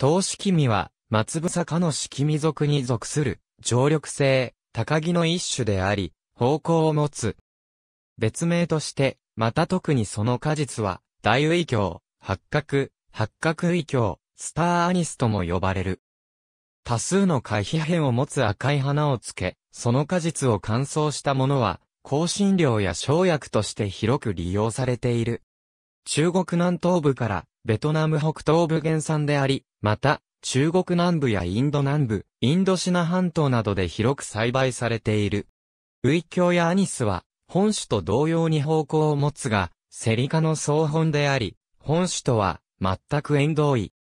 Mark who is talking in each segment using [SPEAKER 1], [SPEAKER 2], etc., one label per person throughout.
[SPEAKER 1] 東式味は、松房科の式味属に属する、常緑性、高木の一種であり、方向を持つ。別名として、また特にその果実は、大ウイ鏡、八角、八角ウイ鏡、スターアニスとも呼ばれる。多数の回避片を持つ赤い花をつけ、その果実を乾燥したものは、香辛料や生薬として広く利用されている。中国南東部からベトナム北東部原産であり、また、中国南部やインド南部、インドシナ半島などで広く栽培されている。ウイキョウやアニスは、本種と同様に方向を持つが、セリ科の総本であり、本種とは、全く縁遠い。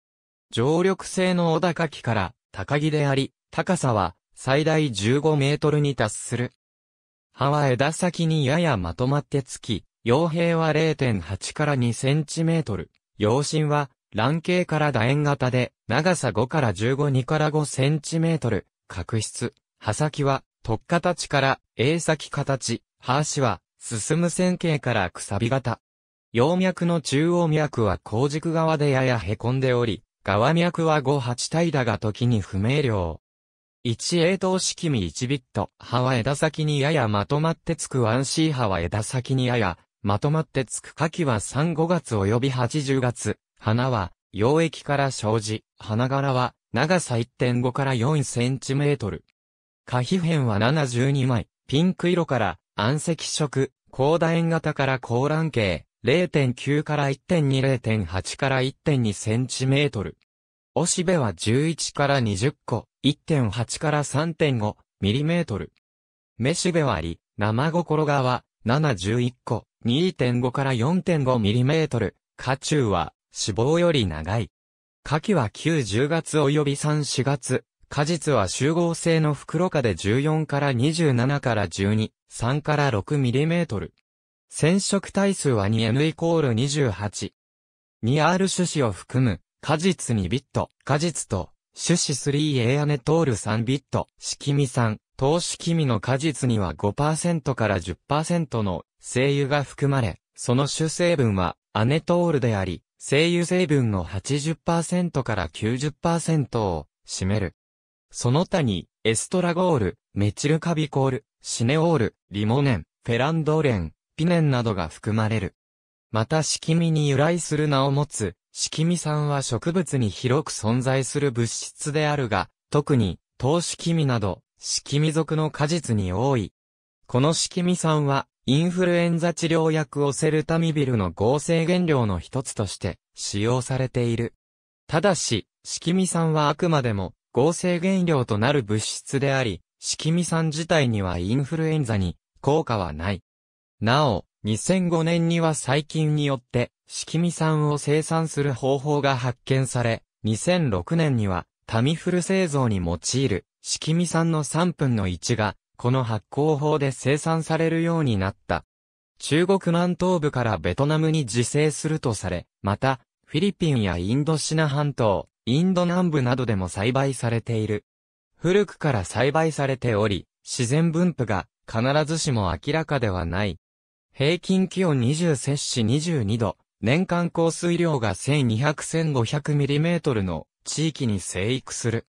[SPEAKER 1] 常緑性の小高木から、高木であり、高さは、最大15メートルに達する。葉は枝先にややまとまってつき、傭兵は0.8から2センチメートル。陽心は、卵形から楕円型で、長さ5から15、2から5センチメートル、角質。刃先は、突形から、A 先形。刃足は、進む線形からくさび型。葉脈の中央脈は後軸側でやや凹んでおり、側脈は5、8体だが時に不明瞭。1英等式味1ビット。葉は枝先にややまとまってつく 1C 葉は枝先にややまとまってつく夏季は3、5月及び8、0月。花は、溶液から生じ、花柄は、長さ1.5から4センチメートル。花皮片は72枚、ピンク色から、暗赤色、高楕円型から高卵形、0.9から1.2、0.8から1.2センチメートル。おしべは11から20個、1.8から3.5ミリメートル。めしべはり、生心側、7 1個、2.5から4.5ミリメートル、下中は、脂肪より長い。夏季は9、10月及び3、4月、果実は集合性の袋下で14から27から12、3から6ミリメートル。染色体数は 2N イコール28。2R 種子を含む、果実2ビット、果実と、種子 3A アネトール3ビット、色味3、投資気味の果実には5%から10%の精油が含まれ、その主成分はアネトールであり、精油成分の80%から90%を占める。その他に、エストラゴール、メチルカビコール、シネオール、リモネン、フェランドレン、ピネンなどが含まれる。また、シキに由来する名を持つ、シキ酸は植物に広く存在する物質であるが、特に、糖資キ味など、色味属の果実に多い。この色味酸は、インフルエンザ治療薬オセルタミビルの合成原料の一つとして使用されている。ただし、色味酸はあくまでも合成原料となる物質であり、色味酸自体にはインフルエンザに効果はない。なお、2005年には細菌によって色味酸を生産する方法が発見され、2006年にはタミフル製造に用いるしきみさんの3分の1が、この発酵法で生産されるようになった。中国南東部からベトナムに自生するとされ、また、フィリピンやインドシナ半島、インド南部などでも栽培されている。古くから栽培されており、自然分布が必ずしも明らかではない。平均気温20摂氏22度、年間降水量が1 2 0 0 1 5 0 0トルの地域に生育する。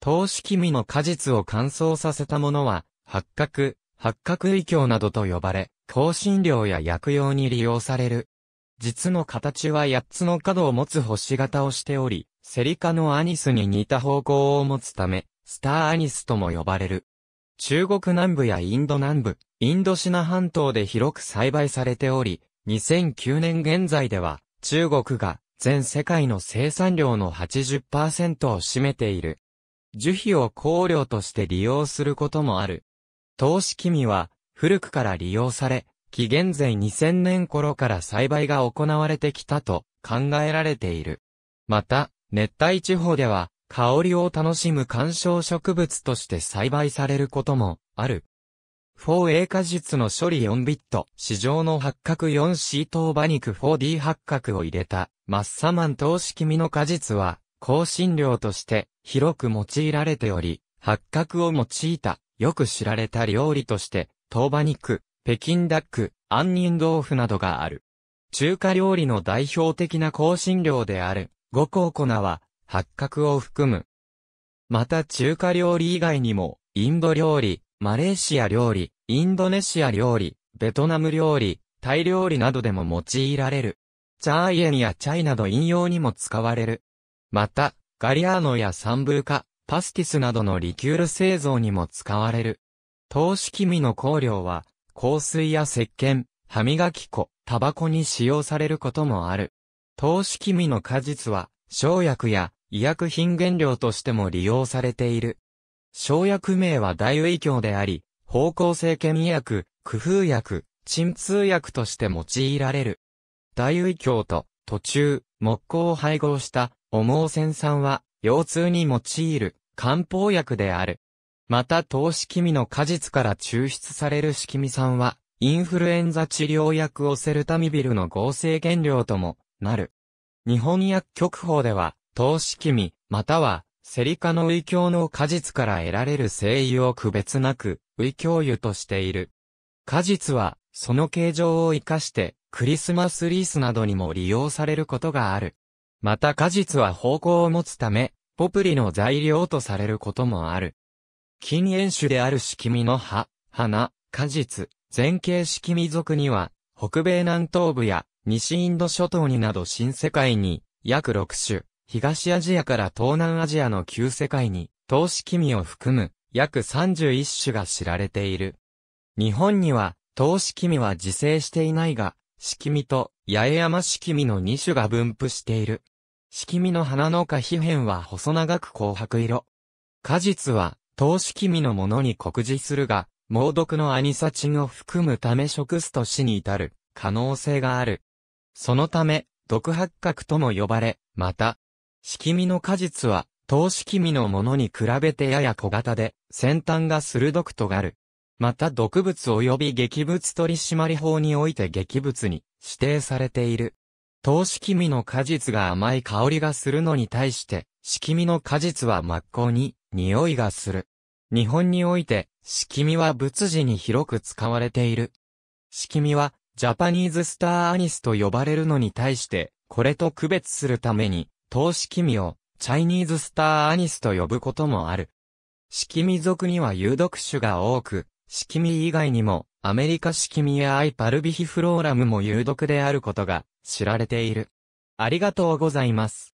[SPEAKER 1] 投資気味の果実を乾燥させたものは、八角、八角異教などと呼ばれ、香辛料や薬用に利用される。実の形は八つの角を持つ星型をしており、セリ科のアニスに似た方向を持つため、スターアニスとも呼ばれる。中国南部やインド南部、インドシナ半島で広く栽培されており、2009年現在では、中国が全世界の生産量の80%を占めている。樹皮を香料として利用することもある。投資気味は古くから利用され、紀元前2000年頃から栽培が行われてきたと考えられている。また、熱帯地方では香りを楽しむ観賞植物として栽培されることもある。4A 果実の処理4ビット、市場の八角 4C ト馬肉 4D 八角を入れた、マッサマン投資式味の果実は、香辛料として、広く用いられており、八角を用いた、よく知られた料理として、豆馬肉、北京ダック、杏仁豆腐などがある。中華料理の代表的な香辛料である、五香粉は、八角を含む。また中華料理以外にも、インド料理、マレーシア料理、インドネシア料理、ベトナム料理、タイ料理などでも用いられる。チャーイエンやチャイなど引用にも使われる。また、ガリアーノやサンブーカ、パスティスなどのリキュール製造にも使われる。投資機味の香料は、香水や石鹸、歯磨き粉、タバコに使用されることもある。投資機味の果実は、生薬や医薬品原料としても利用されている。生薬名は大胃教であり、方向性検薬、工夫薬、鎮痛薬として用いられる。大胃教と途中、木工を配合したおんさ酸は、腰痛に用いる漢方薬である。また、糖式味の果実から抽出される式味酸は、インフルエンザ治療薬オセルタミビルの合成原料とも、なる。日本薬局法では、糖式味、または、セリカのウイキョウの果実から得られる精油を区別なく、ウイキョウ油としている。果実は、その形状を活かして、クリスマスリースなどにも利用されることがある。また果実は方向を持つため、ポプリの材料とされることもある。禁煙種であるシキの葉、花、果実、前景シキミ属には、北米南東部や西インド諸島になど新世界に約6種、東アジアから東南アジアの旧世界に、投資キを含む約31種が知られている。日本には、投資キは自生していないが、シキと八重山式キの2種が分布している。色味の花の花皮片は細長く紅白色。果実は、糖色味のものに告示するが、猛毒のアニサチンを含むため食すと死に至る可能性がある。そのため、毒八角とも呼ばれ、また、色味の果実は、糖色味のものに比べてやや小型で、先端が鋭く尖る。また毒物及び劇物取締法において劇物に指定されている。糖式味の果実が甘い香りがするのに対して、色味の果実は真っ向に、匂いがする。日本において、色味は仏事に広く使われている。色味は、ジャパニーズスターアニスと呼ばれるのに対して、これと区別するために、糖式味を、チャイニーズスターアニスと呼ぶこともある。色味族には有毒種が多く、色味以外にも、アメリカ式味やアイパルビヒフローラムも有毒であることが知られている。ありがとうございます。